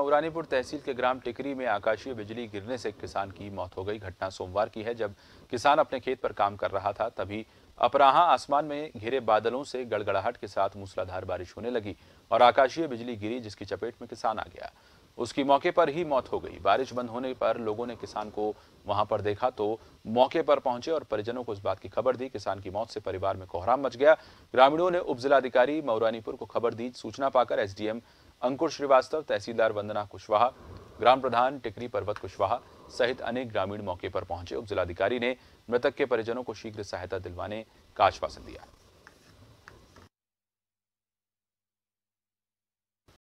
उरानीपुर तहसील के ग्राम टिकरी में आकाशीय बिजली गिरने से किसान की मौत हो गई घटना सोमवार की है जब किसान अपने खेत पर काम कर रहा था तभी अपराहा आसमान में घिरे बादलों से गड़गड़ाहट के साथ मूसलाधार बारिश होने लगी और आकाशीय बिजली गिरी जिसकी चपेट में किसान आ गया उसकी मौके पर ही मौत हो गई बारिश बंद होने पर लोगों ने किसान को वहां पर देखा तो मौके पर पहुंचे और परिजनों को इस बात की खबर दी किसान की मौत से परिवार में कोहराम मच गया ग्रामीणों ने उपजिलाधिकारी मौरानीपुर को खबर दी सूचना पाकर एसडीएम अंकुर श्रीवास्तव तहसीलदार वंदना कुशवाहा ग्राम प्रधान टिकरी पर्वत कुशवाहा सहित अनेक ग्रामीण मौके पर पहुंचे उप जिलाधिकारी ने मृतक के परिजनों को शीघ्र सहायता दिलवाने का आश्वासन दिया